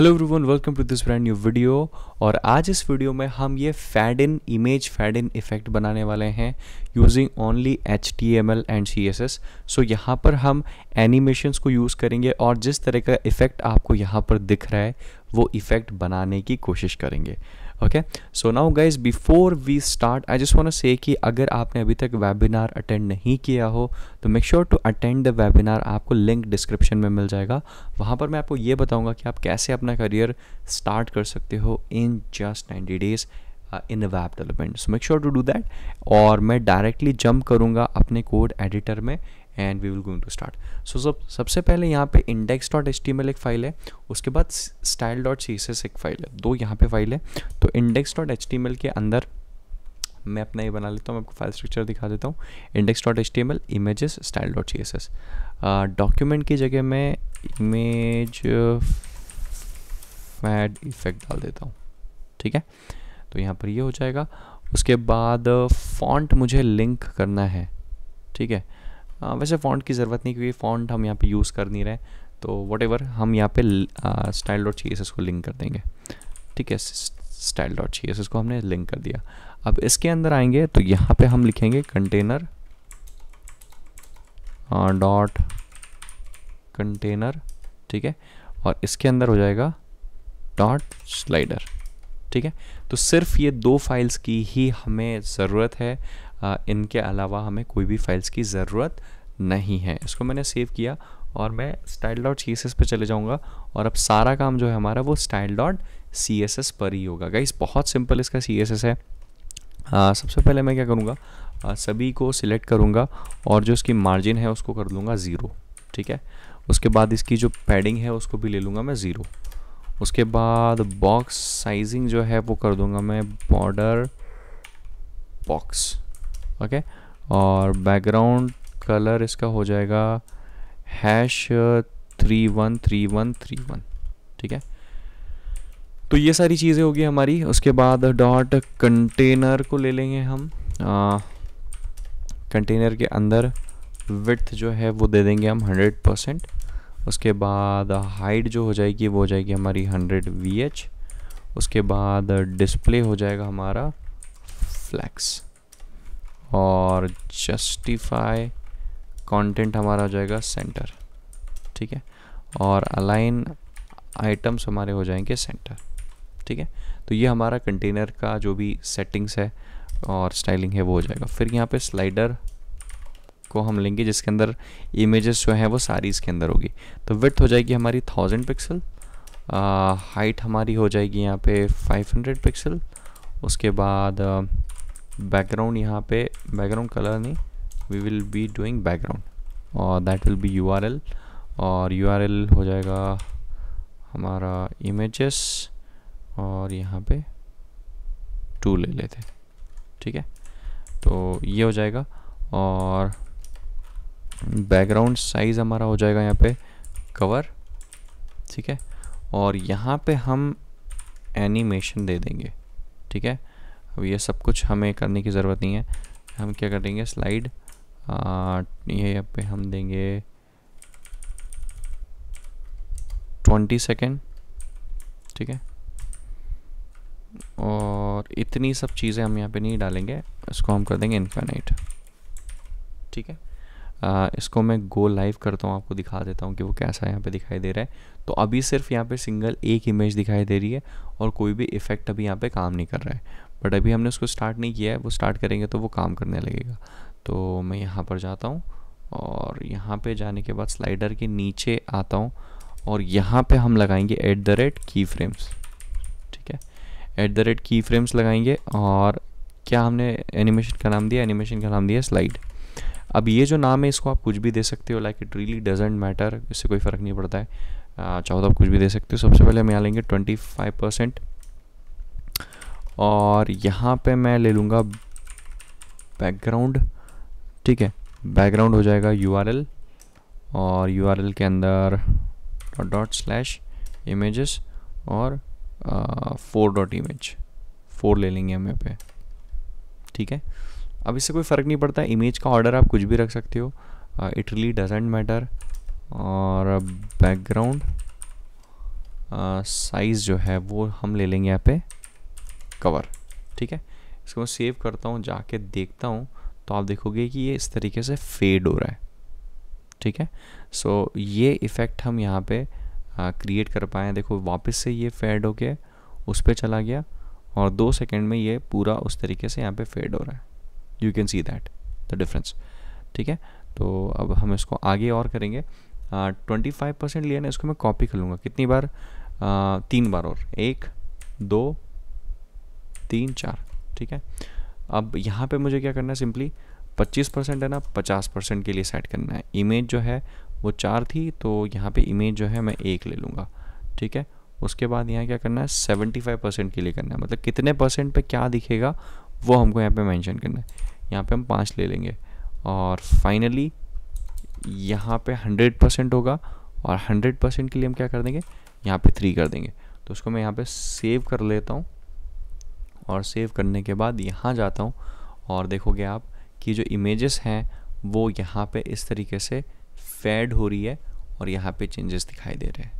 hello everyone welcome to this brand new video और आज इस वीडियो में हम ये fade in image fade in effect बनाने वाले हैं using only H T M L and C S S so यहाँ पर हम एनिमेशंस को यूज़ करेंगे और जिस तरह का इफेक्ट आपको यहाँ पर दिख रहा है वो इफेक्ट बनाने की कोशिश करेंगे okay so now guys before we start I just want say कि अगर आपने अभी तक वेबिनार अटेंड नहीं किया हो तो make sure to attend the webinar आपको लिंक डिस्क्रिप्शन में मिल जाएगा वहाँ पर मैं आपको ये बताऊँगा कि आप कैसे अपना करियर स्टार्ट कर सकते हो in just ninety days in web development so make sure to do that और मैं डायरेक्टली जंप करूँगा अपने कोड एडिटर में and we will going to start so सब सबसे पहले यहाँ पे इंडेक्स डॉट एच टी एक फाइल है उसके बाद स्टाइल डॉट सी एक फाइल है दो यहाँ पे फाइल है तो इंडेक्स डॉट एच टी के अंदर मैं अपना ये बना लेता हूँ मैं आपको फाइल स्ट्रक्चर दिखा देता हूँ index dot H T M L images style dot C S S document की जगह मैं इमेज फैड इफेक्ट डाल देता हूँ ठीक है तो यहाँ पर ये यह हो जाएगा उसके बाद फॉन्ट मुझे लिंक करना है ठीक है वैसे फ़ॉन्ट की ज़रूरत नहीं क्योंकि फ़ॉन्ट हम यहाँ पे यूज़ कर नहीं रहे तो वट एवर हम यहाँ पे स्टाइल डॉट सी को लिंक कर देंगे ठीक है स्टाइल डॉट सी को हमने लिंक कर दिया अब इसके अंदर आएंगे तो यहाँ पे हम लिखेंगे कंटेनर डॉट कंटेनर ठीक है और इसके अंदर हो जाएगा डॉट स्लाइडर ठीक है तो सिर्फ ये दो फाइल्स की ही हमें ज़रूरत है इनके अलावा हमें कोई भी फाइल्स की ज़रूरत नहीं है इसको मैंने सेव किया और मैं style dot C S S पर चले जाऊँगा और अब सारा काम जो है हमारा वो style dot C S S पर ही होगा गाइस बहुत सिंपल इसका सी एस एस है आ, सबसे पहले मैं क्या करूँगा सभी को सिलेक्ट करूँगा और जो इसकी मार्जिन है उसको कर लूँगा ज़ीरो ठीक है उसके बाद इसकी जो पैडिंग है उसको भी ले लूँगा मैं ज़ीरो उसके बाद बॉक्स साइजिंग जो है वो कर दूँगा मैं बॉर्डर बॉक्स ओके और बैकग्राउंड कलर इसका हो जाएगा hash three one three one three one ठीक है तो ये सारी चीज़ें होगी हमारी उसके बाद डॉट कंटेनर को ले लेंगे हम कंटेनर के अंदर विथ जो है वो दे देंगे हम हंड्रेड परसेंट उसके बाद हाइट जो हो जाएगी वो हो जाएगी हमारी हंड्रेड वी उसके बाद डिस्प्ले हो जाएगा हमारा फ्लैक्स और जस्टिफाई कंटेंट हमारा हो जाएगा सेंटर ठीक है और अलाइन आइटम्स हमारे हो जाएंगे सेंटर ठीक है तो ये हमारा कंटेनर का जो भी सेटिंग्स है और स्टाइलिंग है वो हो जाएगा फिर यहाँ पे स्लाइडर को हम लेंगे जिसके अंदर इमेजेस जो हैं वो सारी इसके अंदर होगी तो विथ हो जाएगी हमारी थाउजेंड पिक्सल हाइट हमारी हो जाएगी यहाँ पे 500 पिक्सल उसके बाद बैकग्राउंड यहाँ पे बैकग्राउंड कलर नहीं we will be doing background और दैट विल बी यू और यू हो जाएगा हमारा इमेजेस और यहाँ पे टू ले लेते ठीक है तो ये हो जाएगा और बैकग्राउंड साइज़ हमारा हो जाएगा यहाँ पे कवर ठीक है और यहाँ पे हम एनिमेशन दे देंगे ठीक है अब ये सब कुछ हमें करने की ज़रूरत नहीं है हम क्या करेंगे स्लाइड ये पे हम देंगे ट्वेंटी सेकेंड ठीक है और इतनी सब चीज़ें हम यहाँ पे नहीं डालेंगे इसको हम कर देंगे इन्फानाइट ठीक है आ, इसको मैं गो लाइव करता हूँ आपको दिखा देता हूँ कि वो कैसा यहाँ पे दिखाई दे रहा है तो अभी सिर्फ यहाँ पे सिंगल एक इमेज दिखाई दे रही है और कोई भी इफेक्ट अभी यहाँ पे काम नहीं कर रहा है बट अभी हमने उसको स्टार्ट नहीं किया है वो स्टार्ट करेंगे तो वो काम करने लगेगा तो मैं यहाँ पर जाता हूँ और यहाँ पर जाने के बाद स्लाइडर के नीचे आता हूँ और यहाँ पर हम लगाएंगे एट द रेट की फ्रेम्स ठीक है एट द रेट की फ्रेम्स लगाएंगे और क्या हमने एनिमेशन का नाम दिया एनिमेशन का नाम दिया स्लाइड अब ये जो नाम है इसको आप कुछ भी दे सकते हो like it really doesn't matter इससे कोई फ़र्क नहीं पड़ता है चाहो तो आप कुछ भी दे सकते हो सबसे पहले हम यहाँ लेंगे ट्वेंटी फाइव परसेंट और यहाँ पे मैं ले लूँगा बैकग्राउंड ठीक है बैकग्राउंड हो जाएगा यू और यू के अंदर डॉट स्लैश इमेजेस और फोर डॉट इमेज फोर ले लेंगे हम यहाँ पे ठीक है अब इससे कोई फ़र्क नहीं पड़ता इमेज का ऑर्डर आप कुछ भी रख सकते हो इट रिली डजेंट मैटर और बैकग्राउंड साइज़ uh, जो है वो हम ले लेंगे यहाँ पे कवर ठीक है इसको मैं सेव करता हूँ जाके देखता हूँ तो आप देखोगे कि ये इस तरीके से फेड हो रहा है ठीक है सो so, ये इफ़ेक्ट हम यहाँ पे क्रिएट uh, कर पाए देखो वापस से ये फेड हो के उस पर चला गया और दो सेकेंड में ये पूरा उस तरीके से यहाँ पे फेड हो रहा है you can see that the difference ठीक है तो अब हम इसको आगे और करेंगे ट्वेंटी फाइव परसेंट लिया ना इसको मैं कॉपी कर लूँगा कितनी बार uh, तीन बार और एक दो तीन चार ठीक है अब यहाँ पे मुझे क्या करना है सिंपली पच्चीस परसेंट है ना पचास परसेंट के लिए सेट करना है इमेज जो है वो चार थी तो यहाँ पे इमेज जो है मैं एक ले लूँगा ठीक है उसके बाद यहाँ क्या करना है सेवेंटी फाइव परसेंट के लिए करना है मतलब कितने परसेंट पे क्या दिखेगा वो हमको यहाँ पे मेंशन करना है यहाँ पे हम पाँच ले लेंगे और फाइनली यहाँ पे हंड्रेड परसेंट होगा और हंड्रेड परसेंट के लिए हम क्या कर देंगे यहाँ पे थ्री कर देंगे तो उसको मैं यहाँ पे सेव कर लेता हूँ और सेव करने के बाद यहाँ जाता हूँ और देखोगे आप कि जो इमेजेस हैं वो यहाँ पर इस तरीके से फेड हो रही है और यहाँ पर चेंजेस दिखाई दे रहे हैं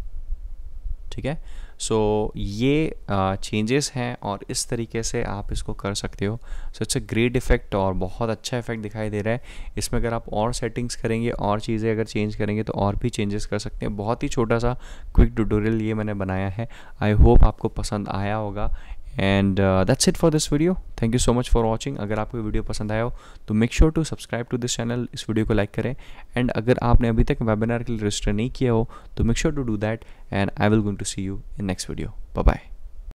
ठीक है सो so, ये चेंजेस uh, हैं और इस तरीके से आप इसको कर सकते हो so it's a great effect और बहुत अच्छा इफेक्ट दिखाई दे रहा है इसमें अगर आप और सेटिंग्स करेंगे और चीज़ें अगर चेंज करेंगे तो और भी चेंजेस कर सकते हैं बहुत ही छोटा सा क्विक ट्यूटोरियल ये मैंने बनाया है आई होप आपको पसंद आया होगा and that's it for this video thank you so much for watching अगर आपको वीडियो पसंद आया हो तो make sure to subscribe to this channel इस वीडियो को लाइक करें एंड अगर आपने अभी तक वेबिनार के लिए रजिस्टर नहीं किया हो तो make sure to do that and I will going to see you in next video bye